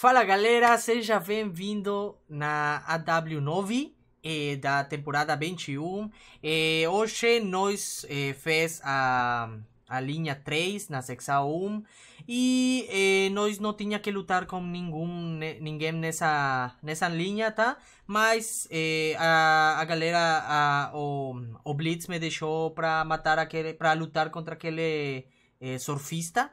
Fala galera, seja bem-vindo na AW9 eh, da temporada 21. Eh, hoje nós eh, fez a, a linha 3 na secção 1 e eh, nós não tinha que lutar com nenhum, ninguém nessa, nessa linha, tá? Mas eh, a, a galera, a, o, o Blitz me deixou para matar aquele, para lutar contra aquele eh, surfista.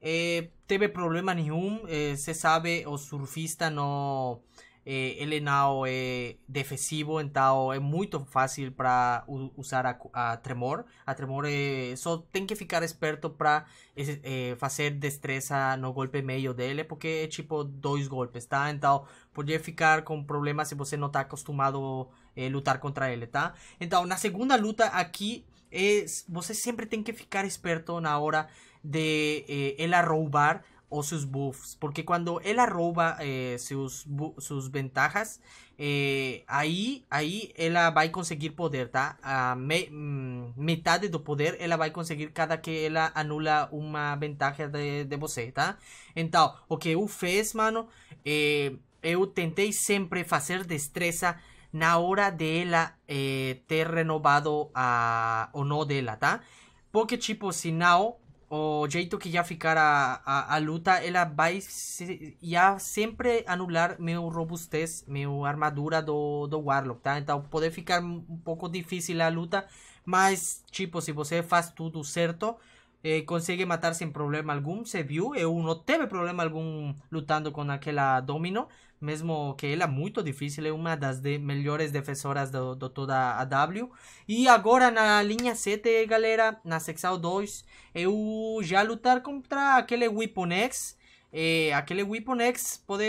eh, teve problema nenhum, eh, se sabe, o surfista no eh, defensivo, então es muy fácil para usar a, tremor. A tremor é, eh, só que ficar esperto para hacer eh, fazer destreza no golpe medio de él porque é tipo dos golpes, tá? Então podría ficar con problemas si você no está acostumado a eh, luchar lutar contra ele, tá? Então na segunda luta aquí es vocês siempre tem que ficar esperto na hora de eh, él ela roubar sus sus buffs, porque cuando ela arroba eh, sus ventajas, eh, Ahí aí va a conseguir poder, tá? A me, metade mm, do poder va a conseguir cada que ela anula una ventaja de, de você, tá? Então, o que eu fiz, mano, eu tentei sempre fazer destreza na hora dela eh, ter renovado a, ou não dela, tá? Porque, tipo, se não, o jeito que ia ficar a, a, a luta, ela vai se, ia sempre anular meu robustez, meu armadura do, do Warlock, tá? Então pode ficar um pouco difícil a luta, mas, tipo, se você faz tudo certo, eh, consegue matar sem problema algum. Você viu, eu eh, não teve problema algum lutando com aquela Domino, mesmo que ela é muito difícil, é uma das de melhores defensoras do, do, toda a W. E agora na linha 7, galera, na Sexal 2, eu eh, já lutar contra aquele Weapon X. Eh, aquele Weapon X pode,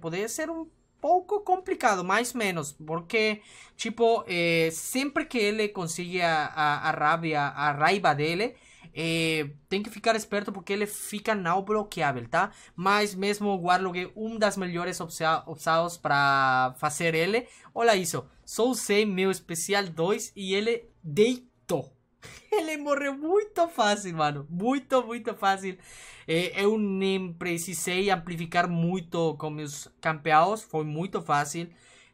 pode ser um pouco complicado, mais ou menos, porque, tipo, eh, sempre que ele consiga a, a, a raiva dele, é, tem que ficar esperto porque ele fica não bloqueável, tá? Mas mesmo o Warlock é um das melhores opções para fazer ele. Olha isso, só usei meu especial 2 e ele deitou. Ele morreu muito fácil, mano. Muito, muito fácil. É, eu nem precisei amplificar muito com meus campeões. Foi muito fácil.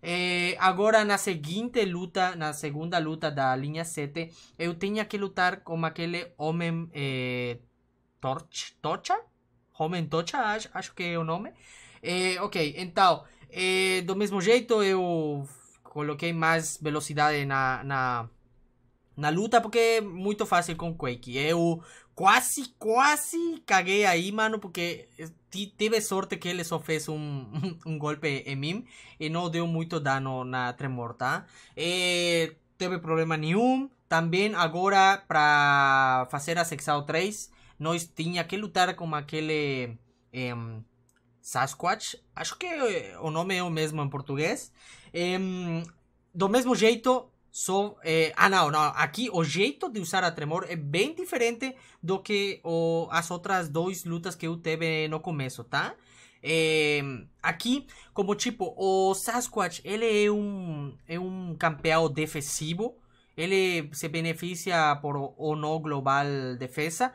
Eh, agora, na seguinte luta, na segunda luta da linha 7, eu tinha que lutar com aquele homem é, torch, Tocha? Homem Tocha, acho, acho que é o nome. Eh, ok, então, do mesmo jeito eu coloquei mais velocidade na, na na luta, porque é muito fácil com Quake. Eu quase, quase caguei aí, mano, porque tive sorte que ele só fez um, um golpe em mim e não deu muito dano na Tremor, tá? E teve problema nenhum. Também agora, para fazer a Sexal 3, nós tinha que lutar com aquele um, Sasquatch. Acho que o nome é o mesmo em português. Um, do mesmo jeito, é, ah, não, não. Aqui o jeito de usar a Tremor é bem diferente do que o, as outras duas lutas que eu teve no começo, tá? É, aqui, como tipo, o Sasquatch, ele é um, é um campeão defensivo. Ele se beneficia por não Global Defesa,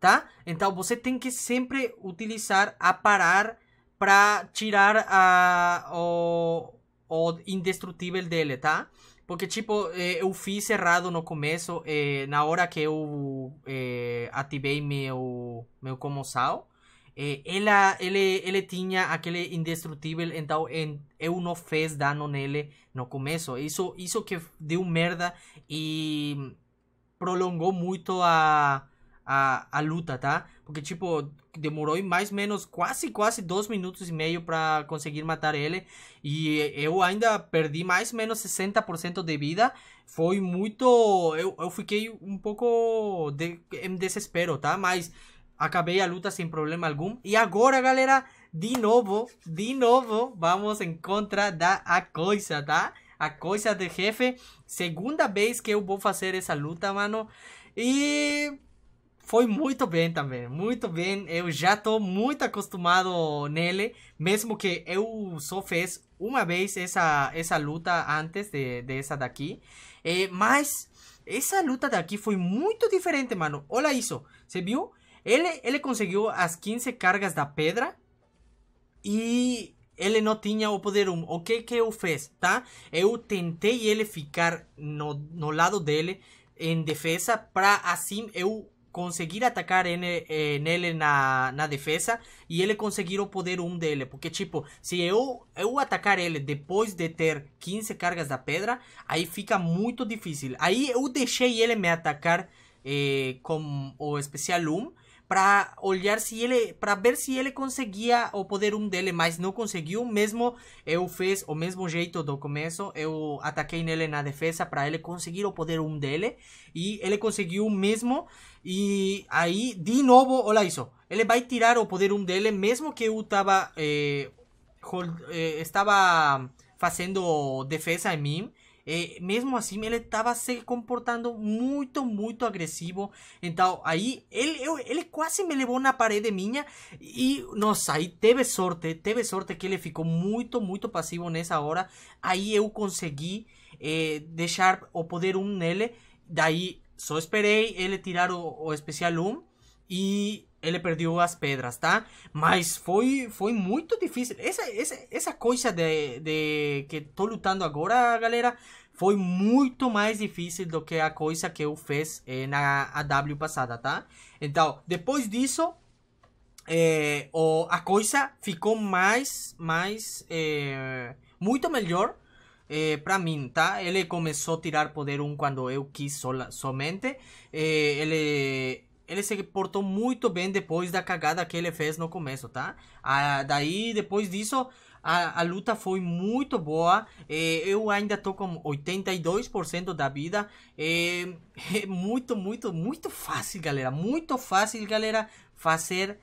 tá? Então, você tem que sempre utilizar a parar para tirar a, o, o indestrutível dele, Tá? Porque, tipo, eh, eu fiz errado no começo, eh, na hora que eu eh, ativei meu, meu comensal, ela, ele, ele tinha aquele indestrutível, então eu não fiz dano nele no começo. Isso, isso que deu merda e prolongou muito a, a, a luta, tá? Porque, tipo, demorou mais ou menos quase, quase dois minutos e meio para conseguir matar ele. E eu ainda perdi mais ou menos 60% de vida. Foi muito. Eu, eu fiquei um pouco de, em desespero, tá? Mas acabei a luta sem problema algum. E agora, galera, de novo, de novo, vamos em contra da a coisa, tá? A coisa de jefe. Segunda vez que eu vou fazer essa luta, mano. E foi muito bem também, muito bem. Eu já tô muito acostumado nele, mesmo que eu só fiz uma vez essa, essa luta antes de, dessa daqui. É, mas essa luta daqui foi muito diferente, mano. Olha isso, você viu? Ele, ele conseguiu as 15 cargas da pedra e ele não tinha o poder 1. O que que eu fiz, tá? Eu tentei ele ficar no, no lado dele em defesa para assim eu conseguir atacar ele, nele na, na defesa e ele conseguir o poder 1 dele. Porque, tipo, se eu, eu atacar ele depois de ter 15 cargas da pedra, aí fica muito difícil. Aí eu deixei ele me atacar eh, com o especial 1 para olhar se ele, para ver se ele conseguia o poder 1 dele, mas não conseguiu mesmo. Eu fiz o mesmo jeito do começo, eu ataquei nele na defesa para ele conseguir o poder 1 dele e ele conseguiu mesmo. E aí, de novo, olha isso. Ele vai tirar o poder 1 dele, mesmo que eu tava, eh, hold, eh, estava fazendo defesa em mim. Eh, mesmo assim, ele estava se comportando muito, muito agressivo. Então, aí, ele, eu, ele quase me levou na parede minha. E, nossa, aí teve sorte. Teve sorte que ele ficou muito, muito passivo nessa hora. Aí eu consegui eh, deixar o poder 1 nele. Daí, só esperei ele tirar o, o especial 1. E ele perdeu as pedras, tá? Mas foi foi muito difícil. Essa, essa, essa coisa de, de que tô lutando agora, galera, foi muito mais difícil do que a coisa que eu fiz eh, na AW passada, tá? Então, depois disso, eh, o, a coisa ficou mais, mais, eh, muito melhor é, mim, tá? Ele começou a tirar poder 1 quando eu quis sola, somente. É, ele ele se portou muito bem depois da cagada que ele fez no começo, tá? Ah, daí, depois disso, a, a, luta foi muito boa. eu ainda tô com 82% da vida. é muito, muito, muito fácil, galera. Muito fácil, galera, fazer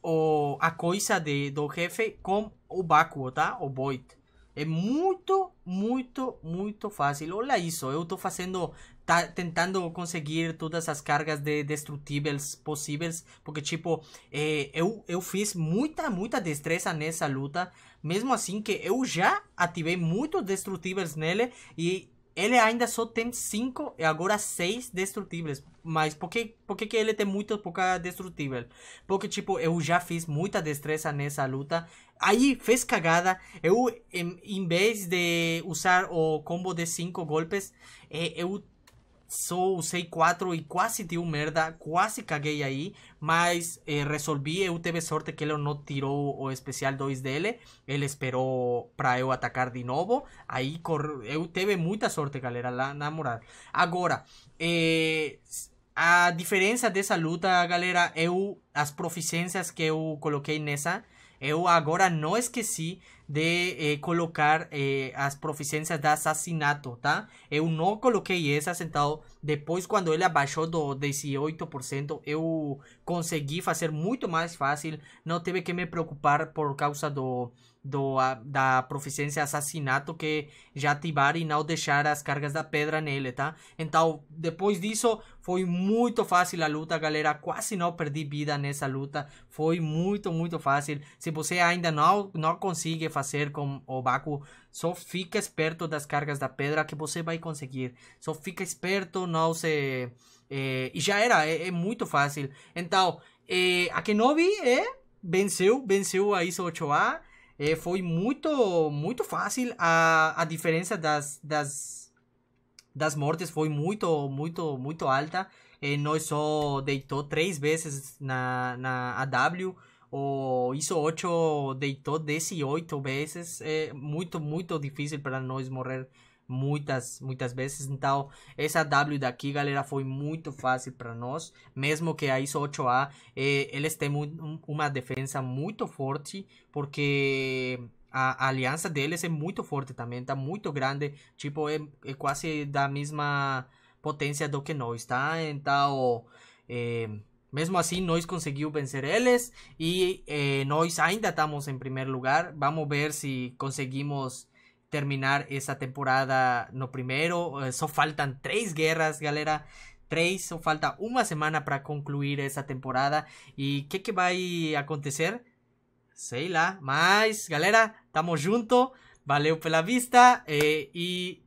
o, a coisa de, do jefe com o Bakuo, tá? O Void. É muito, muito, muito fácil. Olha isso, eu tô fazendo tá tentando conseguir todas as cargas de destrutíveis possíveis, porque tipo, é, eu, eu fiz muita, muita destreza nessa luta, mesmo assim que eu já ativei muitos destrutíveis nele e ele ainda só tem 5 e agora 6 destrutíveis. Mas por que, por que, que ele tem muito pouca destrutível? Porque, tipo, eu já fiz muita destreza nessa luta. Aí fez cagada. Eu, em, em vez de usar o combo de 5 golpes, eh, eu sou usei quatro e quase deu merda, quase caguei aí, mas eh, resolvi, eu teve sorte que ele não tirou o especial 2 dele, ele esperou para eu atacar de novo, aí cor... eu teve muita sorte, galera, lá na moral. Agora, eh, a diferença dessa luta, galera, eu, as proficiências que eu coloquei nessa, eu agora não esqueci de eh, colocar eh, as proficiências de assassinato, tá? Eu não coloquei essa, então depois quando ele abaixou do 18%, eu consegui fazer muito mais fácil, não tive que me preocupar por causa do, do a, da proficiência assassinato que já ativar e não deixar as cargas da pedra nele, tá? Então, depois disso, foi muito fácil a luta, galera, quase não perdi vida nessa luta, foi muito, muito fácil. Se você ainda não, não consegue fazer com o Baku. Só fica esperto das cargas da pedra que você vai conseguir. Só fica esperto, não se. É, e já era, é, é muito fácil. Então, é, a Kenobi é, venceu, venceu a ISO 8A. foi muito, muito fácil. A, a diferença das, das, das mortes foi muito, muito, muito alta. nós só deitou três vezes na, na AW o ISO 8 deitou 18 vezes. É muito, muito difícil para nós morrer muitas, muitas vezes. Então, essa W daqui, galera, foi muito fácil para nós. Mesmo que a ISO 8A, eh, eles têm uma defesa muito forte, porque a, a, aliança deles é muito forte também, tá muito grande. Tipo, é, é quase da mesma potência do que nós, tá? Então, eh, mesmo assim, nós conseguimos vencer eles e eh, nós ainda estamos em primeiro lugar. Vamos ver se conseguimos terminar essa temporada no primeiro. Eh, só faltam três guerras, galera. Três, só falta uma semana para concluir essa temporada. E o que, que vai acontecer? Sei lá, mas galera, estamos junto. Valeu pela vista eh, e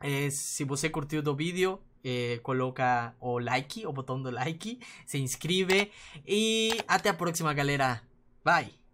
eh, se você curtiu do vídeo, Eh, coloca o like o botón de like, se inscribe y hasta la próxima galera. Bye.